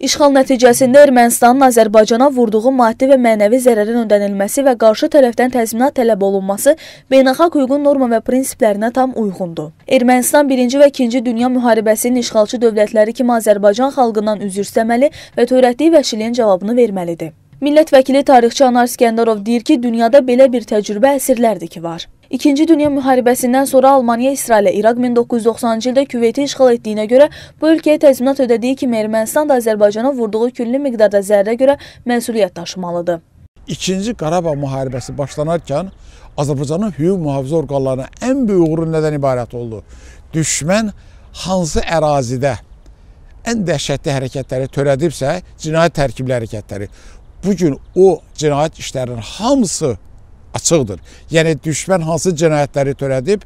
İşğal nəticəsində Ermənistanın Azərbaycana vurduğu maddi və mənəvi zərərin ödənilməsi və qarşı tərəfdən təzminat tələb olunması beynəlxalq hüququn norma və prinsiplərinə tam uyğundur. Ermənistan 1-ci və 2-ci Dünya müharibəsinin işğalçı dövlətləri kimi Azərbaycan xalqından üzr istəməli və törətdiyi vəhşiliyin cavabını verməlidir. Millət vəkili tarixçi Anar İskəndərov deyir ki, dünyada belə bir təcrübə əsrlərdir ki var. İkinci Dünya Müharibəsindən sonra Almaniya İsrailə İraq 1990-cı ildə Küveyti işğal etdiyinə görə bu ölkəyə təzminat ödədiyi kimi Ermənistan da Azərbaycana vurduğu külli miqdarda zərrə görə məsuliyyət daşımalıdır. İkinci Qarabağ müharibəsi başlanarkən Azərbaycanın hüquq mühafizə orqanlarına ən böyük uğuru nədən ibarət oldu? Düşmən hansı ərazidə ən dəhşətli hərəkətləri törədibsə, cinayət tərkibli hərəkətləri. Bu gün o cinayət işlərinin hamısı açıqdır. Yəni düşmən hansı cinayətləri törədib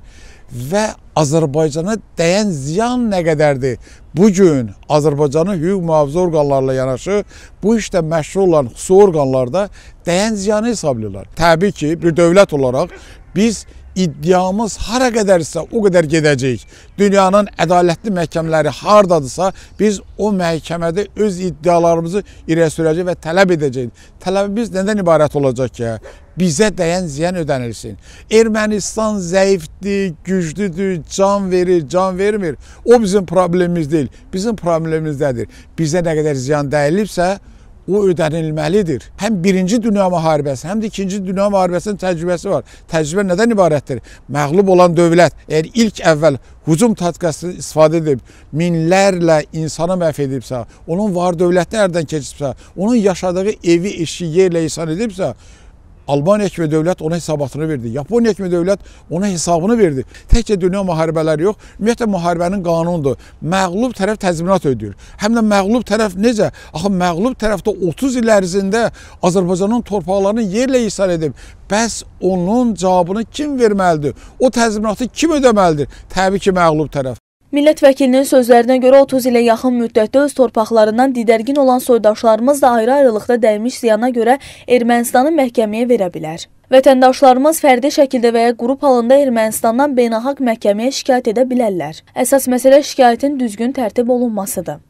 və Azərbaycana dəyən ziyan nə qədərdir? Bu gün Azərbaycanın hüquq mühafizə orqanlarla yanaşı bu işdə məşğul olan xüsusi orqanlarda dəyən ziyanı hesablayırlar. Təbii ki, bir dövlət olaraq biz iddiamız hara qədərsə o qədər gedəcəyik. Dünyanın ədalətli məhkəmələri hardadırsa, biz o məhkəmədə öz iddialarımızı irəyə sürəcəyik və tələb edəcəyik. Tələbimiz nədən ibarət olacaq ki? Bizə dəyən ziyan ödənilsin. Ermənistan zəifdir, güclüdür, can verir, can vermir. O bizim problemimiz deyil. Bizim problemimiz nədir? Bizə nə qədər ziyan dəyilibsə, o ödənilməlidir. Həm 1-ci dünya müharibəsi, həm də 2-ci dünya müharibəsinin təcrübəsi var. Təcrübə nədən ibarətdir? Məğlub olan dövlət əgər yəni ilk əvvəl hücum taktikasını istifadə edib minlərlə insanı məhv edibsə, onun var dövləti ərdən keçibsə, onun yaşadığı evi, işi yerlə insan edibsə, Albaniya kimi dövlət ona hesabatını verdi. Yaponiya kimi dövlət ona hesabını verdi. Təkcə dünya müharibələri yox, ümumiyyətlə müharibənin qanunudur. Məğlub tərəf təzminat ödəyir. Həm də məğlub tərəf necə? Axı məğlub tərəfdə 30 il ərzində Azərbaycanın torpaqlarını yerlə isal edib. Bəs onun cavabını kim verməlidir? O təzminatı kim ödəməlidir? Təbii ki, məğlub tərəf. Millət vəkilinin sözlərinə görə 30 ilə yaxın müddətdə öz torpaqlarından didərgin olan soydaşlarımız da ayrı-ayrılıqda dəymiş ziyana görə Ermənistanı məhkəməyə verə bilər. Vətəndaşlarımız fərdi şəkildə və ya qrup halında Ermənistandan beynəlxalq məhkəməyə şikayət edə bilərlər. Əsas məsələ şikayətin düzgün tərtib olunmasıdır.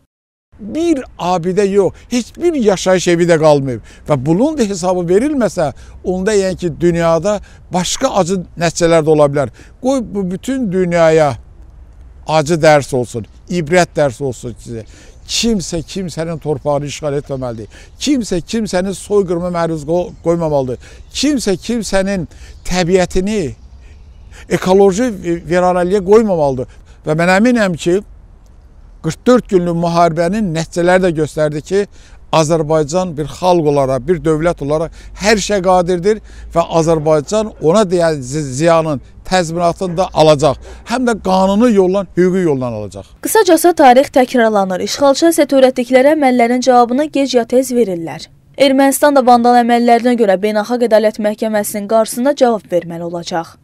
Bir abidə yox, heç bir yaşayış evi də qalmayıb və bunun da hesabı verilməsə, onda yəni ki, dünyada başqa acı nəticələr də ola bilər. Qoy bu bütün dünyaya acı dərs olsun, ibrət dərs olsun sizə. Kimsə kimsənin torpağını işğal etməməlidir. Kimsə kimsənin soyqırımı məruz qoymamalıdır. Kimsə kimsənin təbiətini ekoloji viranəliyə qoymamalıdır. Və mən əminəm ki, 44 günlük müharibənin nəticələri də göstərdi ki, Azərbaycan bir xalq olaraq, bir dövlət olaraq hər şey qadirdir və Azərbaycan ona deyən ziyanın təzminatını da alacaq. Həm də qanuni yolla, hüquqi yolla alacaq. Qısacası tarix təkrarlanır. İşğalçı isə törətdikləri əməllərin cavabını gec ya tez verirlər. Ermənistan da vandal əməllərinə görə Beynəlxalq Ədalət Məhkəməsinin qarşısında cavab verməli olacaq.